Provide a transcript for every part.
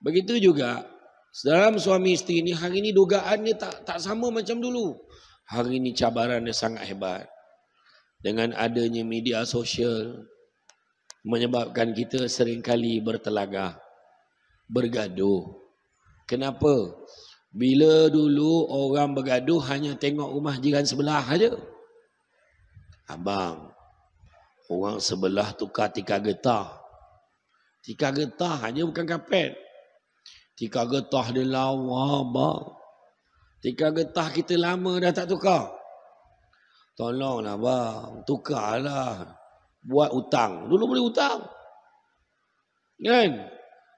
Begitu juga dalam suami istri ini hari ini dugaannya tak tak sama macam dulu. Hari ini cabarannya sangat hebat. Dengan adanya media sosial menyebabkan kita sering kali bertelagah, bergaduh. Kenapa? Bila dulu orang bergaduh hanya tengok rumah jiran sebelah saja. Abang, orang sebelah tukar tikar getah. Tikar getah hanya bukan kapet. Tika getah dia lawa bang. Tika getah kita lama dah tak tukar. Tolonglah bang, tukarlah. Buat hutang. Dulu boleh hutang. Kan?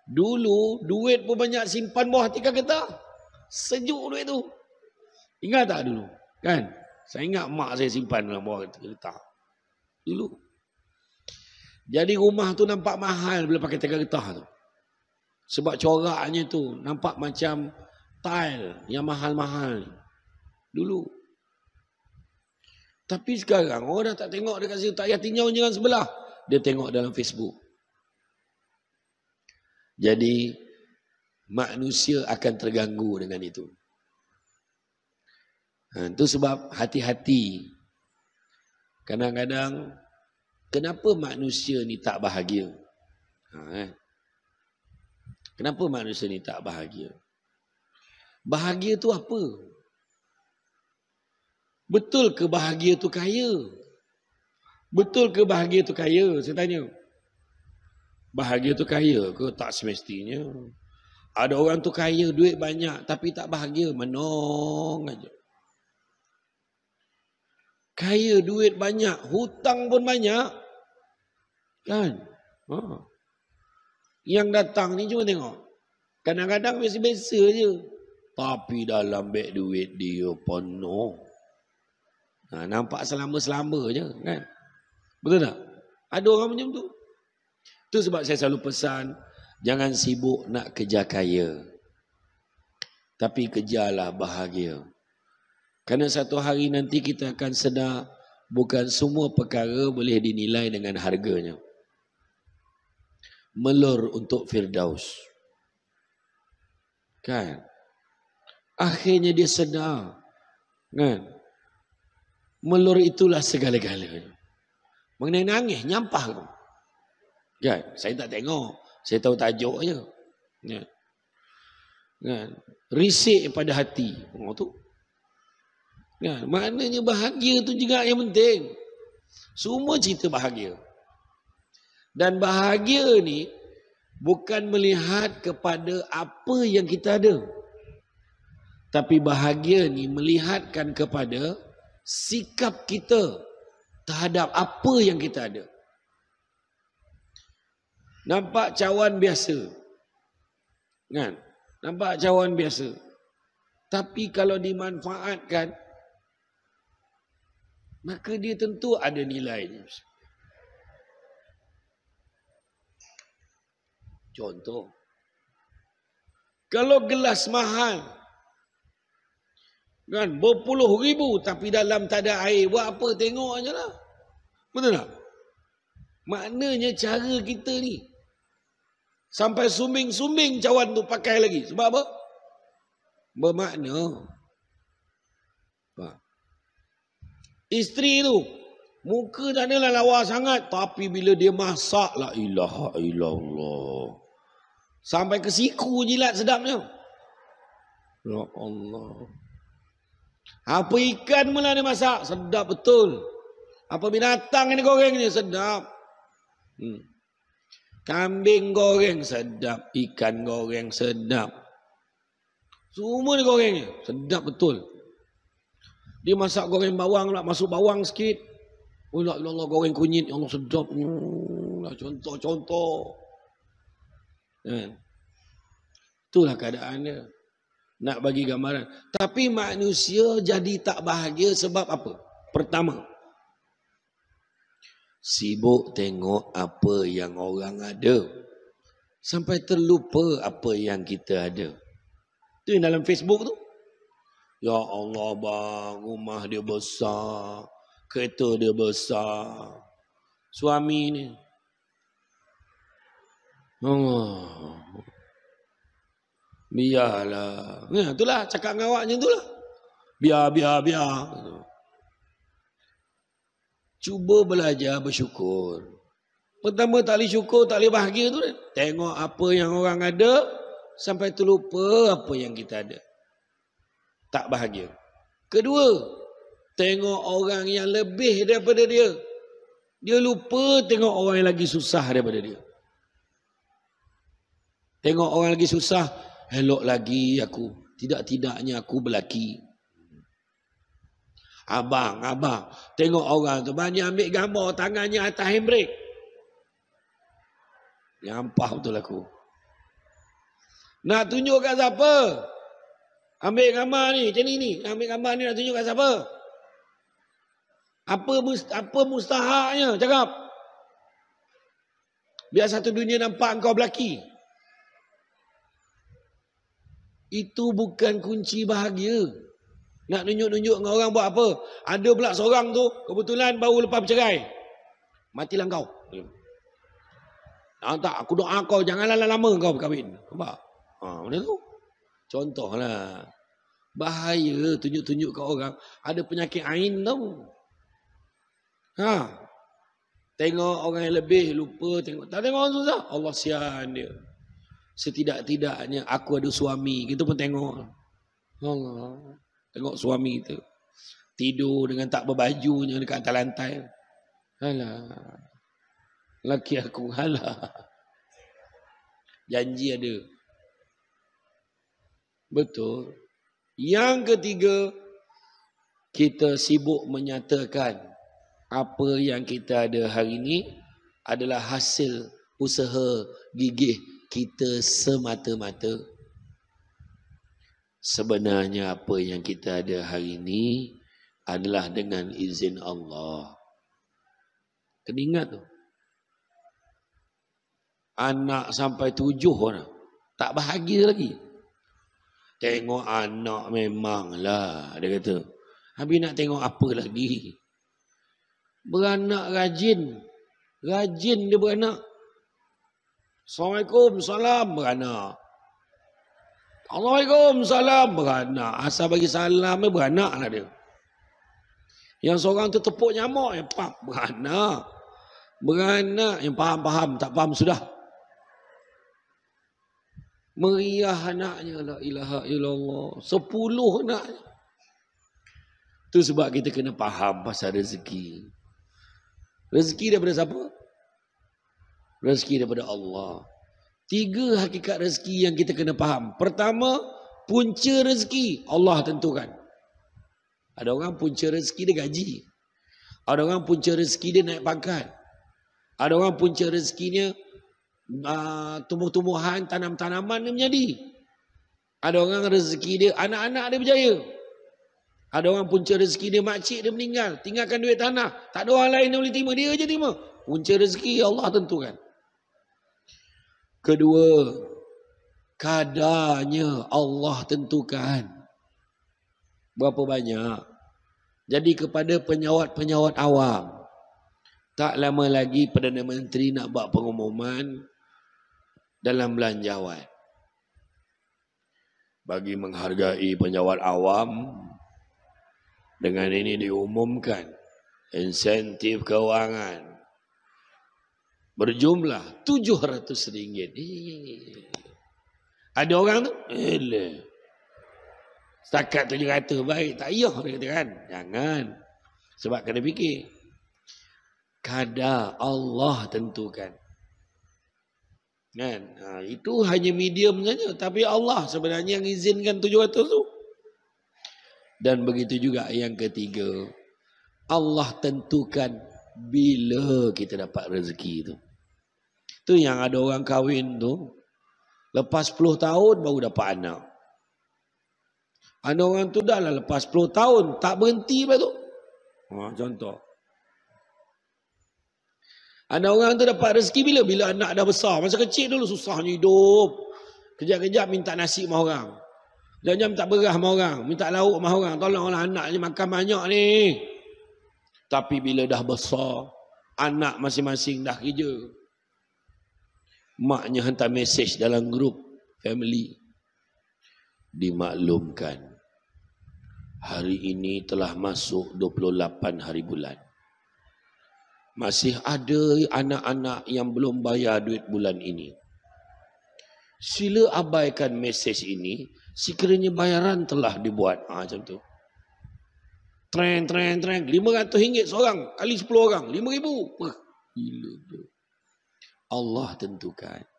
Dulu duit pun banyak simpan bawah tika getah. Sejuk duit tu. Ingat tak dulu? Kan? Saya ingat mak saya simpan dalam bawah tika getah. Dulu. Jadi rumah tu nampak mahal bila pakai tika getah tu. Sebab coraknya tu nampak macam tile yang mahal-mahal. Dulu. Tapi sekarang orang dah tak tengok dekat situ. Tak payah tinjau jalan sebelah. Dia tengok dalam Facebook. Jadi manusia akan terganggu dengan itu. Ha, itu sebab hati-hati. Kadang-kadang kenapa manusia ni tak bahagia? Ha, eh. Kenapa manusia ni tak bahagia? Bahagia tu apa? Betul ke bahagia tu kaya? Betul ke bahagia tu kaya? Saya tanya. Bahagia tu kaya ke? Tak semestinya. Ada orang tu kaya, duit banyak tapi tak bahagia. Menong aja. Kaya, duit banyak, hutang pun banyak. Kan? Haa. Yang datang ni cuma tengok. Kadang-kadang biasa-biasa je. Tapi dalam beg duit dia penuh. Ha, nampak selama-selama je kan. Betul tak? Ada orang macam tu. Itu sebab saya selalu pesan. Jangan sibuk nak kerja kaya. Tapi kejarlah bahagia. Karena satu hari nanti kita akan sedar. Bukan semua perkara boleh dinilai dengan harganya melur untuk Firdaus. Kan? Akhirnya dia sedar. Kan? Melur itulah segala-galanya. Menangis-nangis, nyampah. Kan? Saya tak tengok. Saya tahu tajuk saja. Kan? Ya. kan? Risik pada hati. Oh, tu. Kan? Maknanya bahagia itu juga yang penting. Semua cerita Bahagia. Dan bahagia ni bukan melihat kepada apa yang kita ada. Tapi bahagia ni melihatkan kepada sikap kita terhadap apa yang kita ada. Nampak cawan biasa. Kan? Nampak cawan biasa. Tapi kalau dimanfaatkan, maka dia tentu ada nilainya. Bismillah. Contoh. Kalau gelas mahal. Kan berpuluh ribu tapi dalam tak ada air. Buat apa tengok je lah. Betul tak? Maknanya cara kita ni. Sampai suming-suming cawan tu pakai lagi. Sebab apa? Bermakna. Isteri tu Muka dah ni lawa sangat. Tapi bila dia masak lah. Ilah, ilah Allah. Sampai ke siku jilat sedapnya. Ya Allah. Apa ikan pula dia masak? Sedap betul. Apa binatang yang digorengnya? Sedap. Hmm. Kambing goreng sedap. Ikan goreng sedap. Semua digorengnya. Sedap betul. Dia masak goreng bawang lah. Masuk bawang sikit. Ula ila Allah goreng kunyit yang Allah sedap. Hmm, contoh-contoh. Kan? Itulah keadaannya. Nak bagi gambaran. Tapi manusia jadi tak bahagia sebab apa? Pertama. Sibuk tengok apa yang orang ada. Sampai terlupa apa yang kita ada. Itu yang dalam Facebook tu. Ya Allah bang, rumah dia besar. Kereta dia besar. Suami ni. Oh. Biarlah. Ya, itulah cakap dengan awak macam itulah. Biar, biar, biar. Cuba belajar bersyukur. Pertama tak boleh syukur, tak boleh bahagia tu. Tengok apa yang orang ada. Sampai terlupa apa yang kita ada. Tak bahagia. Kedua, tengok orang yang lebih daripada dia. Dia lupa tengok orang yang lagi susah daripada dia. Tengok orang lagi susah, elok lagi aku. Tidak-tidaknya aku berlaki. Abang, abang, tengok orang tu banyak ambil gambar tangannya atas handbrake. Yang ampah betul aku. Nak tunjuk kat siapa? Ambil gambar ni, macam ni ni. Ambil gambar ni nak tunjuk kat siapa? Apa apa mustahaknya? Cakap. Biar satu dunia nampak kau belaki. Itu bukan kunci bahagia. Nak tunjuk-tunjuk dengan orang buat apa? Ada pula seorang tu, kebetulan baru lepas bercerai. Matilah kau. Ah, tak, aku doa kau, janganlah lama-lama kau berkahwin. Nampak? Ha, benda tu. Contohlah. Bahaya tunjuk-tunjuk ke orang. Ada penyakit Ain tau. Ha. Tengok orang yang lebih lupa tengok. Tak tengok orang susah. Allah sian dia. Setidak-tidaknya aku ada suami. Kita pun tengok. Allah. Tengok suami tu. Tidur dengan tak berbajunya dekat atas lantai. Alah. Laki aku. Alah. Janji ada. Betul. Yang ketiga. Kita sibuk menyatakan apa yang kita ada hari ini adalah hasil usaha gigih kita semata-mata. Sebenarnya apa yang kita ada hari ini adalah dengan izin Allah. Kena ingat tu. Anak sampai tujuh orang. Tak bahagia lagi. Tengok anak memanglah. Dia kata. Habis nak tengok apa lagi? beranak rajin. Rajin dia beranak. Assalamualaikum, salam beranak. Assalamualaikum, salam beranak. Asal bagi salam dia beranak lah dia. Yang seorang tu tepuk nyamuk, ya pak beranak. Beranak, yang faham-faham, tak faham sudah. Meriah anaknya la ilaha illallah. Sepuluh anaknya. Itu sebab kita kena faham pasal rezeki. Rezeki daripada siapa? Rezeki daripada Allah. Tiga hakikat rezeki yang kita kena faham. Pertama, punca rezeki Allah tentukan. Ada orang punca rezeki dia gaji. Ada orang punca rezeki dia naik pangkat. Ada orang punca rezekinya uh, ah, tumbuh-tumbuhan, tanam-tanaman dia menjadi. Ada orang rezeki dia anak-anak dia berjaya. Ada orang punca rezeki dia makcik dia meninggal. Tinggalkan duit tanah. Tak ada orang lain yang boleh terima. Dia je terima. Punca rezeki ya Allah tentukan. Kedua. Kadarnya Allah tentukan. Berapa banyak. Jadi kepada penyawat-penyawat awam. Tak lama lagi Perdana Menteri nak buat pengumuman dalam belanjawan. Bagi menghargai penyawat awam, dengan ini diumumkan insentif kewangan berjumlah tujuh ratus ringgit. Ada orang tu? Eh, tujuh ratus baik. Tak payah dia kan? Jangan. Sebab kena fikir. kada Allah tentukan. Kan? Ha, itu hanya medium saja. Tapi Allah sebenarnya yang izinkan tujuh ratus tu. Dan begitu juga yang ketiga. Allah tentukan bila kita dapat rezeki itu. Itu yang ada orang kahwin tu Lepas 10 tahun baru dapat anak. Ada orang tu dah lah lepas 10 tahun. Tak berhenti lepas tu. Ha, contoh. Ada orang tu dapat rezeki bila? Bila anak dah besar. Masa kecil dulu susahnya hidup. Kejap-kejap minta nasi rumah orang jangan minta beras sama orang. Minta lauk sama orang. Tolonglah anak ni makan banyak ni. Tapi bila dah besar, anak masing-masing dah kerja. Maknya hantar mesej dalam grup family. Dimaklumkan. Hari ini telah masuk 28 hari bulan. Masih ada anak-anak yang belum bayar duit bulan ini sila abaikan mesej ini sekiranya bayaran telah dibuat. Ha, macam tu. Trend-trend-trend tren. RM500 seorang. Kali 10 orang. RM5,000. Gila tu. Allah tentukan.